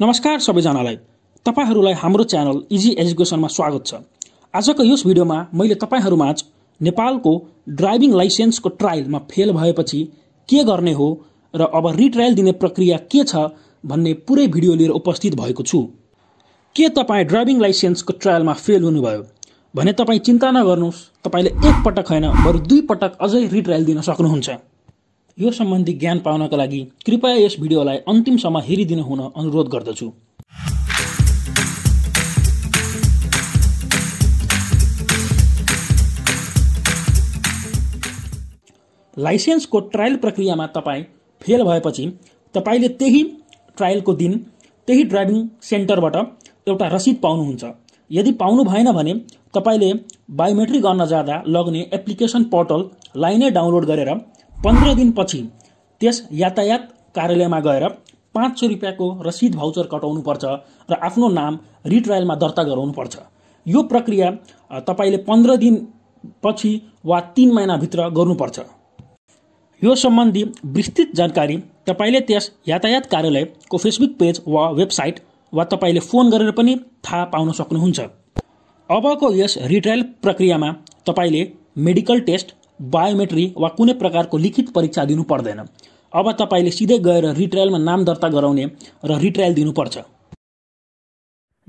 नमस्कार सबैजनालाई तपाईँहरूलाई हाम्रो च्यानल इजी एजुकेसनमा स्वागत छ आजको यस भिडियोमा मैले तपाईँहरूमाझ नेपालको ड्राइभिङ लाइसेन्सको ट्रायलमा फेल भएपछि के गर्ने हो र अब रिट्रायल दिने प्रक्रिया के छ भन्ने पुरै भिडियो लिएर उपस्थित भएको छु के तपाईँ ड्राइभिङ लाइसेन्सको ट्रायलमा फेल हुनुभयो भने तपाईँ चिन्ता नगर्नुहोस् तपाईँले एकपटक होइन बरु दुई पटक अझै रिट्रायल दिन सक्नुहुन्छ यो सम्बन्धी ज्ञान पाउनका लागि कृपया यस भिडियोलाई अन्तिमसम्म हेरिदिनु हुन अनुरोध गर्दछु लाइसेन्सको ट्रायल प्रक्रियामा तपाईँ फेल भएपछि तपाईँले त्यही ट्रायलको दिन त्यही ड्राइभिङ सेन्टरबाट एउटा रसिद पाउनुहुन्छ यदि पाउनु भएन भने तपाईँले बायोमेट्रिक गर्न जाँदा लग्ने एप्लिकेसन पोर्टल लाइनै डाउनलोड गरेर पन्ध्र दिनपछि त्यस यातायात कार्यालयमा गएर पाँच सय रुपियाँको रसिद भाउचर कटाउनुपर्छ र आफ्नो नाम रिट्रायलमा दर्ता गराउनुपर्छ यो प्रक्रिया तपाईँले पन्ध्र दिनपछि वा तिन महिनाभित्र गर्नुपर्छ यो सम्बन्धी विस्तृत जानकारी तपाईँले त्यस यातायात कार्यालयको फेसबुक पेज वा वेबसाइट वा तपाईँले फोन गरेर पनि थाहा पाउन सक्नुहुन्छ अबको यस रिट्रायल प्रक्रियामा तपाईँले मेडिकल टेस्ट बायोमेट्री वा कुनै प्रकारको लिखित परीक्षा दिनु पर्दैन अब तपाईँले सिधै गएर रिट्रायलमा नाम दर्ता गराउने र रिट्रायल दिनुपर्छ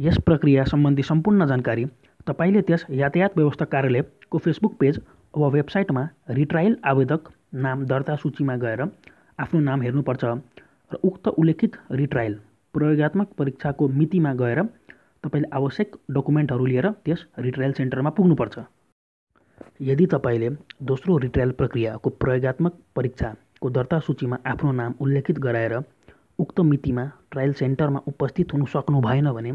यस प्रक्रिया सम्बन्धी सम्पूर्ण जानकारी तपाईँले त्यस यातायात व्यवस्था कार्यालयको फेसबुक पेज वा वेबसाइटमा रिट्रायल आवेदक नाम दर्ता सूचीमा गएर आफ्नो नाम हेर्नुपर्छ र उक्त उल्लेखित रिट्रायल प्रयोगत्मक परीक्षाको मितिमा गएर तपाईँले आवश्यक डकुमेन्टहरू लिएर त्यस रिट्रायल सेन्टरमा पुग्नुपर्छ यदि तपाईँले दोस्रो रिट्रायल प्रक्रियाको प्रयोगत्मक परीक्षाको दर्ता सूचीमा आफ्नो नाम उल्लेखित गराएर उक्त मितिमा ट्रायल सेन्टरमा उपस्थित हुनु सक्नु भएन भने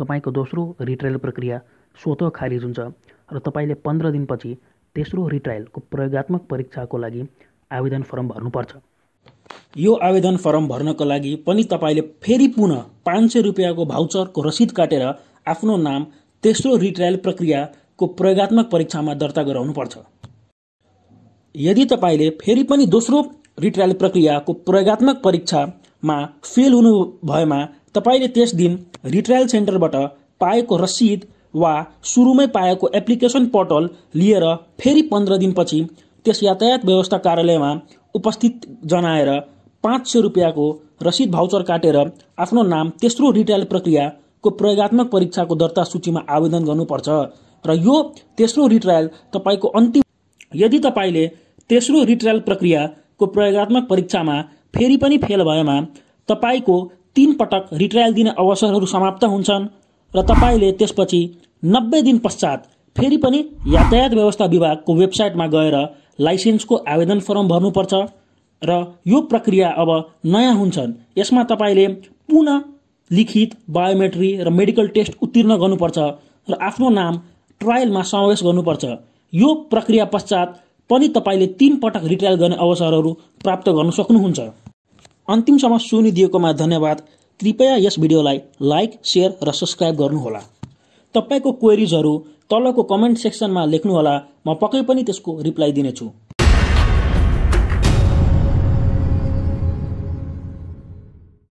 तपाईँको दोस्रो रिट्रायल प्रक्रिया स्वत खारिज हुन्छ र तपाईँले पन्ध्र दिनपछि तेस्रो रिट्रायलको प्रयोगत्मक परीक्षाको लागि आवेदन फर्म भर्नुपर्छ यो आवेदन फर्म भर्नको लागि पनि तपाईँले फेरि पुनः पाँच सय रुपियाँको भाउचरको रसिद काटेर आफ्नो नाम तेस्रो रिट्रायल प्रक्रिया को प्रयोगत्मक परीक्षामा दर्ता गराउनुपर्छ यदि तपाईँले फेरि पनि दोस्रो रिट्रायल प्रक्रियाको प्रयोगत्मक परीक्षामा फेल हुनु भएमा तपाईँले त्यस दिन रिट्रायल सेन्टरबाट पाएको रसिद वा सुरुमै पाएको एप्लिकेसन पोर्टल लिएर फेरि पन्ध्र दिनपछि त्यस यातायात व्यवस्था कार्यालयमा उपस्थित जनाएर पाँच सय रुपियाँको रसिद भाउचर काटेर आफ्नो नाम तेस्रो रिट्रायल प्रक्रियाको प्रयोगत्मक परीक्षाको दर्ता सूचीमा आवेदन गर्नुपर्छ र यो तेस्रो रिट्रायल तपाईँको अन्तिम यदि तपाईँले तेस्रो रिट्रायल प्रक्रियाको प्रयोगत्मक परीक्षामा फेरि पनि फेल भएमा तपाईँको तीन पटक रिट्रायल दिने अवसरहरू समाप्त हुन्छन् र तपाईँले त्यसपछि नब्बे दिन पश्चात फेरि पनि यातायात व्यवस्था विभागको वेबसाइटमा गएर लाइसेन्सको आवेदन फर्म भर्नुपर्छ र यो प्रक्रिया अब नयाँ हुन्छन् यसमा तपाईँले पुनः लिखित बायोमेट्री र मेडिकल टेस्ट उत्तीर्ण गर्नुपर्छ र आफ्नो नाम ट्रायलमा समावेश गर्नुपर्छ यो प्रक्रिया पश्चात पनि तपाईँले तिन पटक रिट्रायल गर्ने अवसरहरू प्राप्त गर्न सक्नुहुन्छ अन्तिमसम्म सुनिदिएकोमा धन्यवाद कृपया यस भिडियोलाई लाइक सेयर र सब्सक्राइब गर्नुहोला तपाईँको क्वेरिजहरू तलको कमेन्ट सेक्सनमा लेख्नुहोला म पक्कै पनि त्यसको रिप्लाई दिनेछु